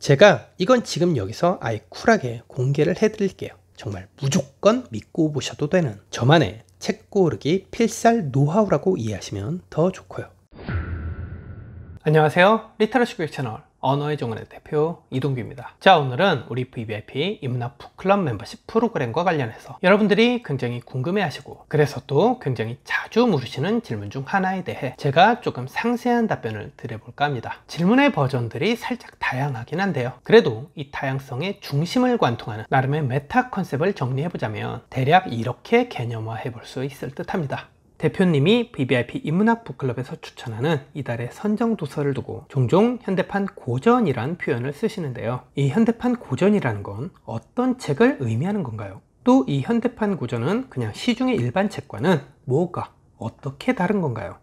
제가 이건 지금 여기서 아예 쿨하게 공개를 해드릴게요. 정말 무조건 믿고 보셔도 되는 저만의 책 고르기 필살 노하우라고 이해하시면 더 좋고요. 안녕하세요. 리터러시 교육 채널 언어의 정원의 대표 이동규입니다. 자 오늘은 우리 VVIP 인문학 푸클럽 멤버십 프로그램과 관련해서 여러분들이 굉장히 궁금해하시고 그래서 또 굉장히 자주 물으시는 질문 중 하나에 대해 제가 조금 상세한 답변을 드려볼까 합니다. 질문의 버전들이 살짝 다양하긴 한데요. 그래도 이 다양성의 중심을 관통하는 나름의 메타 컨셉을 정리해보자면 대략 이렇게 개념화해 볼 수 있을 듯 합니다. 대표님이 BBIP 인문학 북클럽에서 추천하는 이달의 선정 도서를 두고 종종 현대판 고전이란 표현을 쓰시는데요. 이 현대판 고전이라는 건 어떤 책을 의미하는 건가요? 또 이 현대판 고전은 그냥 시중의 일반 책과는 뭐가 어떻게 다른 건가요?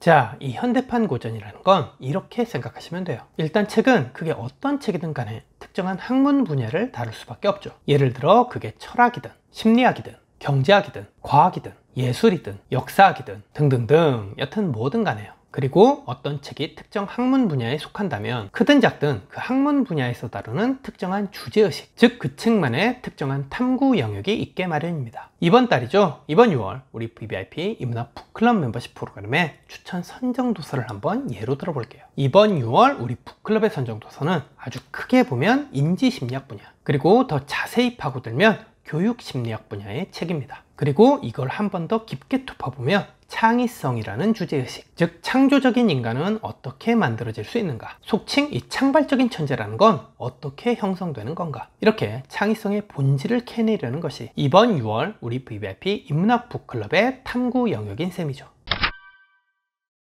자, 이 현대판 고전이라는 건 이렇게 생각하시면 돼요. 일단 책은 그게 어떤 책이든 간에 특정한 학문 분야를 다룰 수밖에 없죠. 예를 들어 그게 철학이든 심리학이든 경제학이든 과학이든 예술이든 역사학이든 등등등 여튼 뭐든 간에요. 그리고 어떤 책이 특정 학문 분야에 속한다면 크든 작든 그 학문 분야에서 다루는 특정한 주제의식 즉 그 책만의 특정한 탐구 영역이 있게 마련입니다 이번 달이죠 이번 6월 우리 VVIP 이문화 북클럽 멤버십 프로그램의 추천 선정도서를 한번 예로 들어볼게요 이번 6월 우리 북클럽의 선정도서는 아주 크게 보면 인지심리학 분야 그리고 더 자세히 파고들면 교육 심리학 분야의 책입니다. 그리고 이걸 한 번 더 깊게 투아보면 창의성이라는 주제의식, 즉 창조적인 인간은 어떻게 만들어질 수 있는가, 속칭 이 창발적인 천재라는 건 어떻게 형성되는 건가 이렇게 창의성의 본질을 캐내려는 것이 이번 6월 우리 VVIP 인문학 북클럽의 탐구 영역인 셈이죠.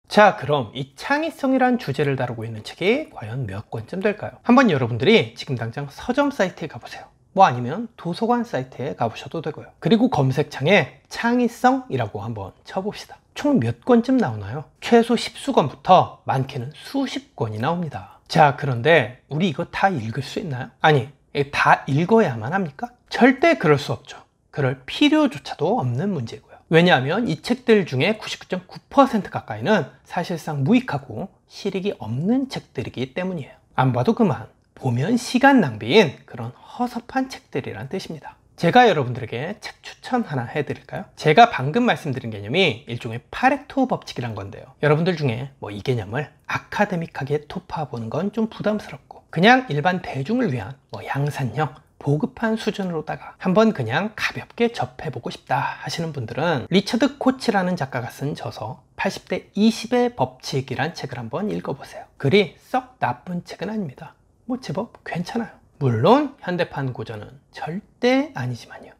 자 그럼 이 창의성이란 주제를 다루고 있는 책이 과연 몇 권쯤 될까요? 한번 여러분들이 지금 당장 서점 사이트에 가보세요. 뭐 아니면 도서관 사이트에 가보셔도 되고요. 그리고 검색창에 창의성이라고 한번 쳐봅시다. 총 몇 권쯤 나오나요? 최소 10수권부터 많게는 수십 권이 나옵니다. 자, 그런데 우리 이거 다 읽을 수 있나요? 아니, 다 읽어야만 합니까? 절대 그럴 수 없죠. 그럴 필요조차도 없는 문제고요. 왜냐하면 이 책들 중에 99.9% 가까이는 사실상 무익하고 실익이 없는 책들이기 때문이에요. 안 봐도 그만. 보면 시간 낭비인 그런 허섭한 책들이란 뜻입니다. 제가 여러분들에게 책 추천 하나 해드릴까요? 제가 방금 말씀드린 개념이 일종의 파레토 법칙이란 건데요. 여러분들 중에 뭐 이 개념을 아카데믹하게 토파보는 건 좀 부담스럽고 그냥 일반 대중을 위한 뭐 양산형 보급한 수준으로다가 한번 그냥 가볍게 접해보고 싶다 하시는 분들은 리처드 코치라는 작가가 쓴 저서 80대 20의 법칙이란 책을 한번 읽어보세요. 글이 썩 나쁜 책은 아닙니다. 뭐 제법 괜찮아요. 물론 현대판 고전은 절대 아니지만요.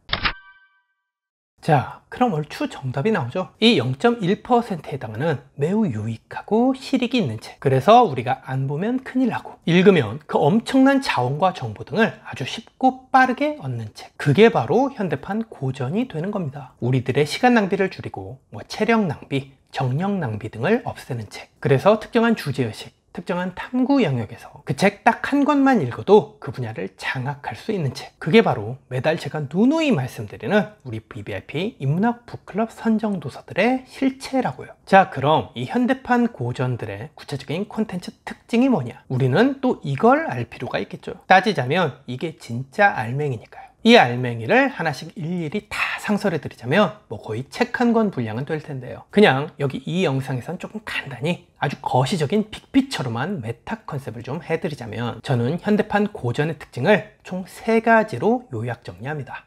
자, 그럼 얼추 정답이 나오죠. 이 0.1%에 해당하는 매우 유익하고 실익이 있는 책. 그래서 우리가 안 보면 큰일 나고 읽으면 그 엄청난 자원과 정보 등을 아주 쉽고 빠르게 얻는 책. 그게 바로 현대판 고전이 되는 겁니다. 우리들의 시간 낭비를 줄이고 뭐 체력 낭비, 정력 낭비 등을 없애는 책. 그래서 특정한 주제의식, 특정한 탐구 영역에서 그 책 딱 한 권만 읽어도 그 분야를 장악할 수 있는 책 그게 바로 매달 제가 누누이 말씀드리는 우리 BBIP 인문학 북클럽 선정 도서들의 실체라고요 자 그럼 이 현대판 고전들의 구체적인 콘텐츠 특징이 뭐냐 우리는 또 이걸 알 필요가 있겠죠 따지자면 이게 진짜 알맹이니까요 이 알맹이를 하나씩 일일이 다 상설해 드리자면 뭐 거의 책 한 권 분량은 될 텐데요 그냥 여기 이 영상에선 조금 간단히 아주 거시적인 빅피처로만 메타 컨셉을 좀 해드리자면 저는 현대판 고전의 특징을 총 세가지로 요약 정리합니다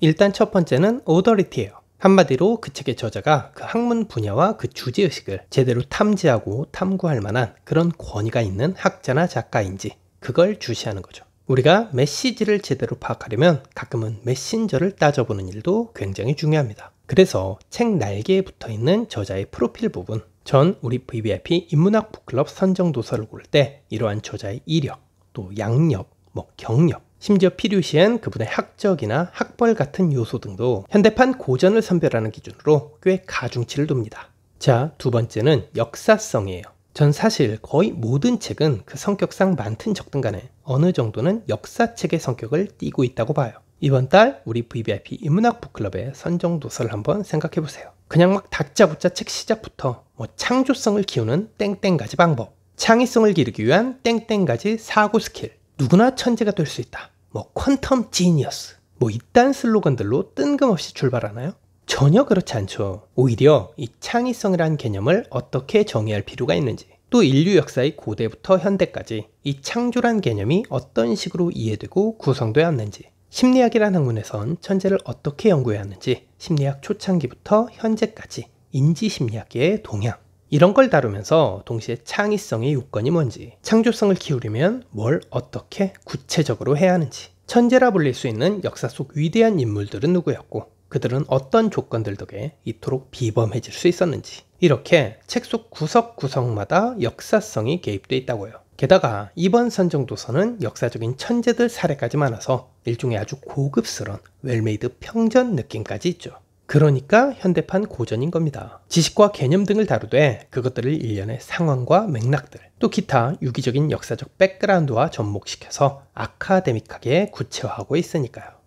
일단 첫 번째는 오더리티예요 한마디로 그 책의 저자가 그 학문 분야와 그 주제의식을 제대로 탐지하고 탐구할 만한 그런 권위가 있는 학자나 작가인지 그걸 주시하는 거죠. 우리가 메시지를 제대로 파악하려면 가끔은 메신저를 따져보는 일도 굉장히 중요합니다. 그래서 책 날개에 붙어 있는 저자의 프로필 부분, 전 우리 VVIP 인문학 북클럽 선정 도서를 고를 때 이러한 저자의 이력, 또 양력, 뭐 경력, 심지어 필요시엔 그분의 학적이나 학벌 같은 요소 등도 현대판 고전을 선별하는 기준으로 꽤 가중치를 둡니다. 자, 두 번째는 역사성이에요. 전 사실 거의 모든 책은 그 성격상 많든 적든 간에 어느 정도는 역사책의 성격을 띠고 있다고 봐요. 이번 달 우리 VVIP 인문학 북클럽의 선정 도서를 한번 생각해 보세요. 그냥 막닥자고자책 시작부터 뭐 창조성을 키우는 땡땡 가지 방법, 창의성을 기르기 위한 땡땡 가지 사고 스킬, 누구나 천재가 될 수 있다. 뭐 퀀텀 지니어스, 뭐 이딴 슬로건들로 뜬금없이 출발하나요? 전혀 그렇지 않죠. 오히려 이 창의성이라는 개념을 어떻게 정의할 필요가 있는지, 또 인류 역사의 고대부터 현대까지 이 창조란 개념이 어떤 식으로 이해되고 구성되었는지 심리학이라는 학문에선 천재를 어떻게 연구해야 는지 심리학 초창기부터 현재까지 인지심리학계의 동향, 이런 걸 다루면서 동시에 창의성의 요건이 뭔지, 창조성을 키우려면 뭘 어떻게 구체적으로 해야 하는지, 천재라 불릴 수 있는 역사 속 위대한 인물들은 누구였고, 그들은 어떤 조건들 덕에 이토록 비범해질 수 있었는지 이렇게 책 속 구석구석마다 역사성이 개입돼 있다고요. 게다가 이번 선정도서는 역사적인 천재들 사례까지 많아서 일종의 아주 고급스런 웰메이드 평전 느낌까지 있죠. 그러니까 현대판 고전인 겁니다. 지식과 개념 등을 다루되 그것들을 일련의 상황과 맥락들, 또 기타 유기적인 역사적 백그라운드와 접목시켜서 아카데믹하게 구체화하고 있으니까요.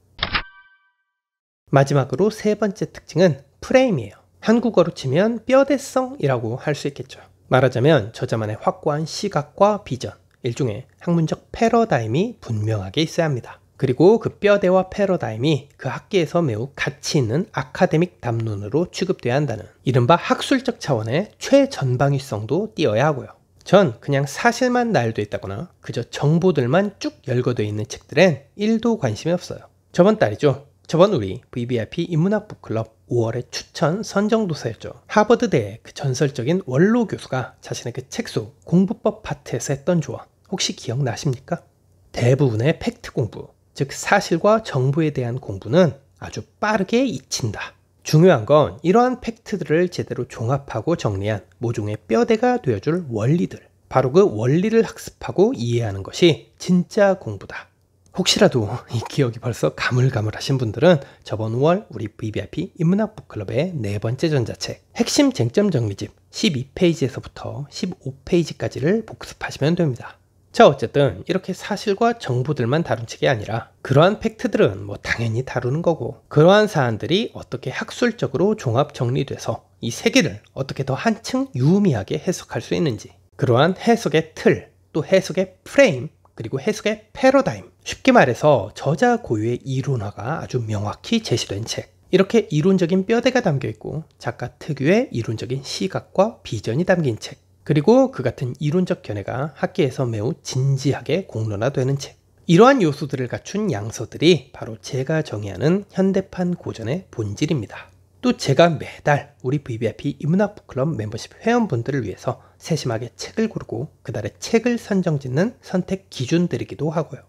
마지막으로 세 번째 특징은 프레임이에요. 한국어로 치면 뼈대성이라고 할 수 있겠죠. 말하자면 저자만의 확고한 시각과 비전, 일종의 학문적 패러다임이 분명하게 있어야 합니다. 그리고 그 뼈대와 패러다임이 그 학계에서 매우 가치 있는 아카데믹 담론으로 취급돼야 한다는 이른바 학술적 차원의 최전방위성도 띄어야 하고요. 전 그냥 사실만 나열돼 있다거나 그저 정보들만 쭉열거되어 있는 책들엔 1도 관심이 없어요. 저번 달이죠. 저번 우리 VBIP 인문학 북클럽 5월의 추천 선정도서였죠. 하버드대의 그 전설적인 원로 교수가 자신의 그책소 공부법 파트에서 했던 조언 혹시 기억나십니까? 대부분의 팩트 공부, 즉 사실과 정보에 대한 공부는 아주 빠르게 잊힌다. 중요한 건 이러한 팩트들을 제대로 종합하고 정리한 모종의 뼈대가 되어줄 원리들. 바로 그 원리를 학습하고 이해하는 것이 진짜 공부다. 혹시라도 이 기억이 벌써 가물가물하신 분들은 저번 5월 우리 VVIP 인문학 북클럽의 네 번째 전자책 핵심 쟁점 정리집 12페이지에서부터 15페이지까지를 복습하시면 됩니다. 자 어쨌든 이렇게 사실과 정보들만 다룬 책이 아니라 그러한 팩트들은 뭐 당연히 다루는 거고 그러한 사안들이 어떻게 학술적으로 종합 정리돼서 이 세계를 어떻게 더 한층 유의미하게 해석할 수 있는지 그러한 해석의 틀 또 해석의 프레임 그리고 해석의 패러다임. 쉽게 말해서 저자 고유의 이론화가 아주 명확히 제시된 책. 이렇게 이론적인 뼈대가 담겨 있고 작가 특유의 이론적인 시각과 비전이 담긴 책. 그리고 그 같은 이론적 견해가 학계에서 매우 진지하게 공론화되는 책. 이러한 요소들을 갖춘 양서들이 바로 제가 정의하는 현대판 고전의 본질입니다. 또 제가 매달 우리 VVIP 이문학부클럽 멤버십 회원분들을 위해서 세심하게 책을 고르고 그달의 책을 선정짓는 선택 기준들이기도 하고요.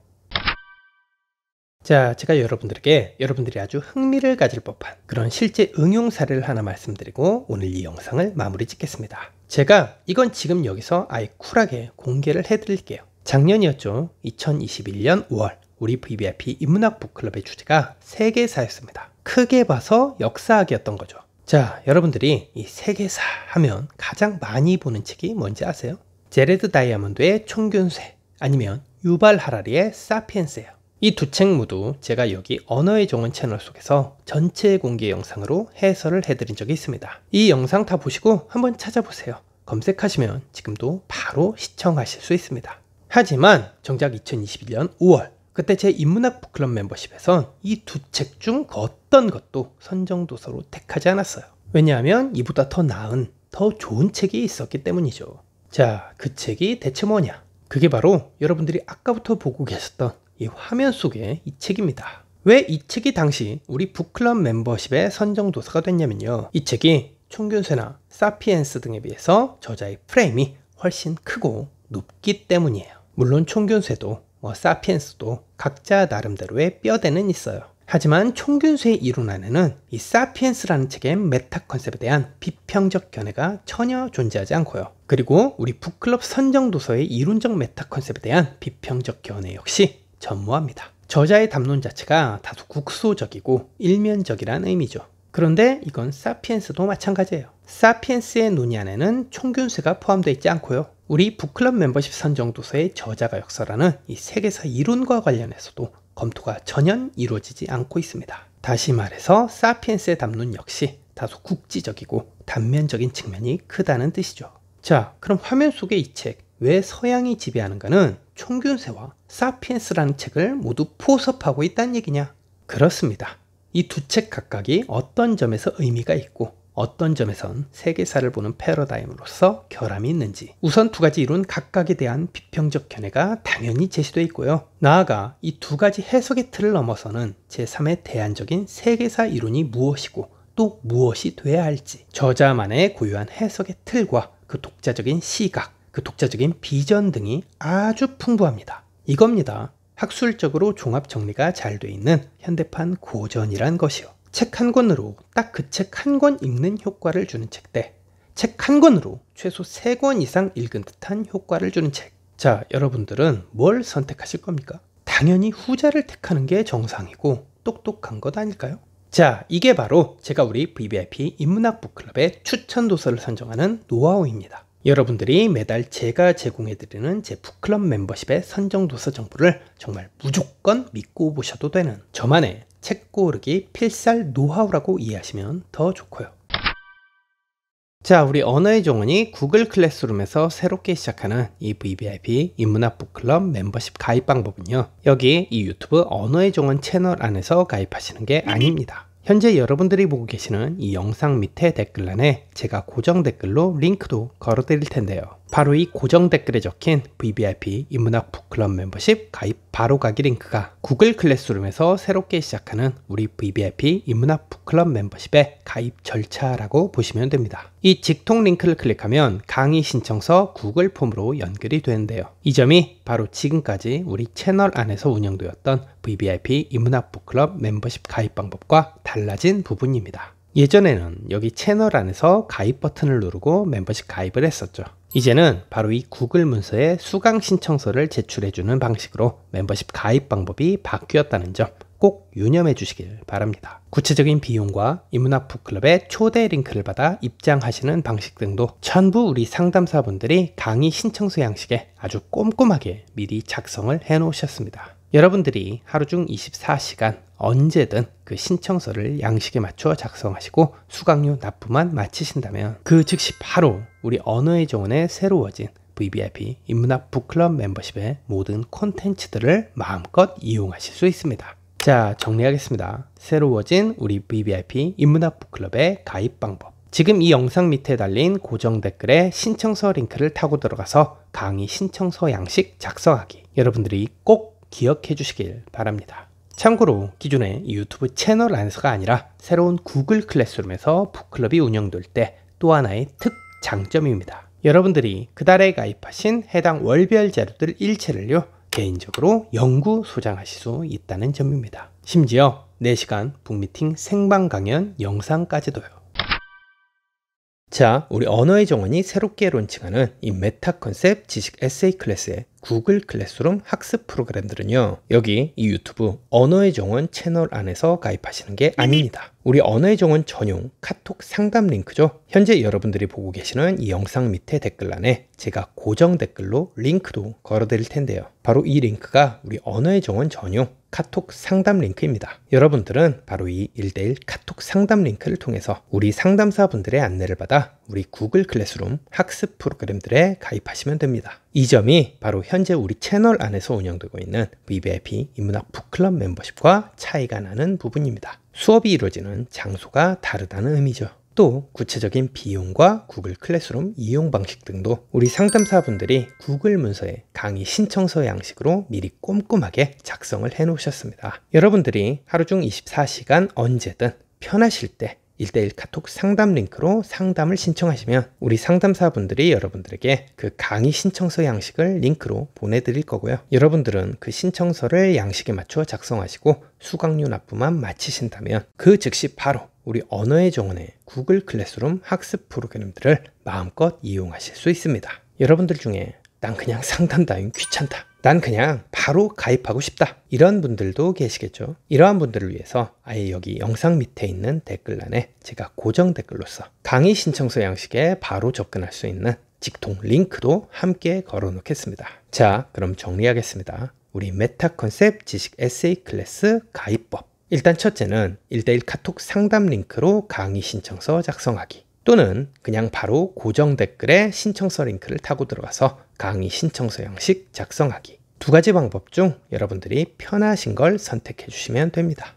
자, 제가 여러분들에게 여러분들이 아주 흥미를 가질 법한 그런 실제 응용 사례를 하나 말씀드리고 오늘 이 영상을 마무리 짓겠습니다. 제가 이건 지금 여기서 아예 쿨하게 공개를 해드릴게요. 작년이었죠. 2021년 5월 우리 VVIP 인문학 북클럽의 주제가 세계사였습니다. 크게 봐서 역사학이었던 거죠. 자, 여러분들이 이 세계사 하면 가장 많이 보는 책이 뭔지 아세요? 제레드 다이아몬드의 총균쇠 아니면 유발 하라리의 사피엔스예요. 이 두 책 모두 제가 여기 언어의 종원 채널 속에서 전체 공개 영상으로 해설을 해드린 적이 있습니다. 이 영상 다 보시고 한번 찾아보세요. 검색하시면 지금도 바로 시청하실 수 있습니다. 하지만 정작 2021년 5월 그때 제 인문학 북클럽 멤버십에선 이 두 책중 그 어떤 것도 선정도서로 택하지 않았어요. 왜냐하면 이보다 더 나은, 더 좋은 책이 있었기 때문이죠. 자, 그 책이 대체 뭐냐? 그게 바로 여러분들이 아까부터 보고 계셨던 이 화면 속의 이 책입니다. 왜 이 책이 당시 우리 북클럽 멤버십의 선정도서가 됐냐면요. 이 책이 총균세나 사피엔스 등에 비해서 저자의 프레임이 훨씬 크고 높기 때문이에요. 물론 총균세도 어, 사피엔스도 각자 나름대로의 뼈대는 있어요. 하지만 총균수의 이론 안에는 이 사피엔스라는 책의 메타 컨셉에 대한 비평적 견해가 전혀 존재하지 않고요. 그리고 우리 북클럽 선정도서의 이론적 메타 컨셉에 대한 비평적 견해 역시 전무합니다. 저자의 담론 자체가 다소 국소적이고 일면적이란 의미죠. 그런데 이건 사피엔스도 마찬가지예요. 사피엔스의 논의 안에는 총균수가 포함되어 있지 않고요. 우리 북클럽 멤버십 선정도서의 저자가 역사라는 이 세계사 이론과 관련해서도 검토가 전혀 이루어지지 않고 있습니다. 다시 말해서 사피엔스의 담론 역시 다소 국지적이고 단면적인 측면이 크다는 뜻이죠. 자, 그럼 화면 속의 이 책, 왜 서양이 지배하는가는 총균세와 사피엔스라는 책을 모두 포섭하고 있다는 얘기냐? 그렇습니다. 이 두 책 각각이 어떤 점에서 의미가 있고 어떤 점에선 세계사를 보는 패러다임으로서 결함이 있는지 우선 두 가지 이론 각각에 대한 비평적 견해가 당연히 제시되어 있고요. 나아가 이 두 가지 해석의 틀을 넘어서는 제3의 대안적인 세계사 이론이 무엇이고 또 무엇이 돼야 할지 저자만의 고유한 해석의 틀과 그 독자적인 시각, 그 독자적인 비전 등이 아주 풍부합니다. 이겁니다. 학술적으로 종합 정리가 잘 돼 있는 현대판 고전이란 것이요. 책한 권으로 딱 그 책 한 권 읽는 효과를 주는 책대책 한 권으로 최소 세 권 이상 읽은 듯한 효과를 주는 책. 자, 여러분들은 뭘 선택하실 겁니까? 당연히 후자를 택하는 게 정상이고 똑똑한 것 아닐까요? 자, 이게 바로 제가 우리 VVIP 인문학 북클럽의 추천 도서를 선정하는 노하우입니다. 여러분들이 매달 제가 제공해드리는 제 북클럽 멤버십의 선정 도서 정보를 정말 무조건 믿고 보셔도 되는 저만의 책 고르기 필살 노하우라고 이해하시면 더 좋고요. 자, 우리 언어의 종원이 구글 클래스룸에서 새롭게 시작하는 이 VVIP 인문학 북클럽 멤버십 가입 방법은요. 여기 이 유튜브 언어의 종원 채널 안에서 가입하시는 게 아닙니다. 현재 여러분들이 보고 계시는 이 영상 밑에 댓글란에 제가 고정 댓글로 링크도 걸어드릴 텐데요. 바로 이 고정 댓글에 적힌 VVIP 인문학 북클럽 멤버십 가입 바로가기 링크가 구글 클래스룸에서 새롭게 시작하는 우리 VVIP 인문학 북클럽 멤버십의 가입 절차라고 보시면 됩니다. 이 직통 링크를 클릭하면 강의 신청서 구글 폼으로 연결이 되는데요. 이 점이 바로 지금까지 우리 채널 안에서 운영되었던 VVIP 인문학 북클럽 멤버십 가입 방법과 달라진 부분입니다. 예전에는 여기 채널 안에서 가입 버튼을 누르고 멤버십 가입을 했었죠. 이제는 바로 이 구글 문서에 수강 신청서를 제출해주는 방식으로 멤버십 가입 방법이 바뀌었다는 점 꼭 유념해 주시길 바랍니다. 구체적인 비용과 이문학 북클럽의 초대 링크를 받아 입장하시는 방식 등도 전부 우리 상담사분들이 강의 신청서 양식에 아주 꼼꼼하게 미리 작성을 해 놓으셨습니다. 여러분들이 하루 중 24시간 언제든 그 신청서를 양식에 맞춰 작성하시고 수강료 납부만 마치신다면 그 즉시 바로 우리 언어의 정원에 새로워진 VVIP 인문학 북클럽 멤버십의 모든 콘텐츠들을 마음껏 이용하실 수 있습니다. 자 정리하겠습니다. 새로워진 우리 VVIP 인문학 북클럽의 가입 방법 지금 이 영상 밑에 달린 고정 댓글에 신청서 링크를 타고 들어가서 강의 신청서 양식 작성하기 여러분들이 꼭 기억해 주시길 바랍니다. 참고로 기존의 유튜브 채널 안에서가 아니라 새로운 구글 클래스룸에서 북클럽이 운영될 때 또 하나의 특장점입니다. 여러분들이 그달에 가입하신 해당 월별 자료들 일체를요 개인적으로 영구 소장하실 수 있다는 점입니다. 심지어 4시간 북미팅 생방 강연 영상까지도요. 자, 우리 언어의 정원이 새롭게 론칭하는 이 메타 컨셉 지식 에세이 클래스의 구글 클래스룸 학습 프로그램들은요. 여기 이 유튜브 언어의 정원 채널 안에서 가입하시는 게 아닙니다. 우리 언어의 정원 전용 카톡 상담 링크죠. 현재 여러분들이 보고 계시는 이 영상 밑에 댓글란에 제가 고정 댓글로 링크도 걸어드릴 텐데요. 바로 이 링크가 우리 언어의 정원 전용 카톡 상담 링크입니다. 여러분들은 바로 이 1대1 카톡 상담 링크를 통해서 우리 상담사분들의 안내를 받아 우리 구글 클래스룸 학습 프로그램들에 가입하시면 됩니다. 이 점이 바로 현재 우리 채널 안에서 운영되고 있는 VVIP 인문학 북클럽 멤버십과 차이가 나는 부분입니다. 수업이 이루어지는 장소가 다르다는 의미죠. 또 구체적인 비용과 구글 클래스룸 이용 방식 등도 우리 상담사분들이 구글 문서에 강의 신청서 양식으로 미리 꼼꼼하게 작성을 해 놓으셨습니다. 여러분들이 하루 중 24시간 언제든 편하실 때 1대1 카톡 상담 링크로 상담을 신청하시면 우리 상담사분들이 여러분들에게 그 강의 신청서 양식을 링크로 보내드릴 거고요. 여러분들은 그 신청서를 양식에 맞춰 작성하시고 수강료 납부만 마치신다면 그 즉시 바로 우리 언어의 정원의 구글 클래스룸 학습 프로그램들을 마음껏 이용하실 수 있습니다. 여러분들 중에 난 그냥 상담 다윈 귀찮다. 난 그냥 바로 가입하고 싶다. 이런 분들도 계시겠죠. 이러한 분들을 위해서 아예 여기 영상 밑에 있는 댓글란에 제가 고정 댓글로서 강의 신청서 양식에 바로 접근할 수 있는 직통 링크도 함께 걸어 놓겠습니다. 자, 그럼 정리하겠습니다. 우리 메타 컨셉 지식 에세이 클래스 가입법. 일단 첫째는 1대1 카톡 상담 링크로 강의 신청서 작성하기. 또는 그냥 바로 고정 댓글에 신청서 링크를 타고 들어가서 강의 신청서 양식 작성하기. 두 가지 방법 중 여러분들이 편하신 걸 선택해 주시면 됩니다.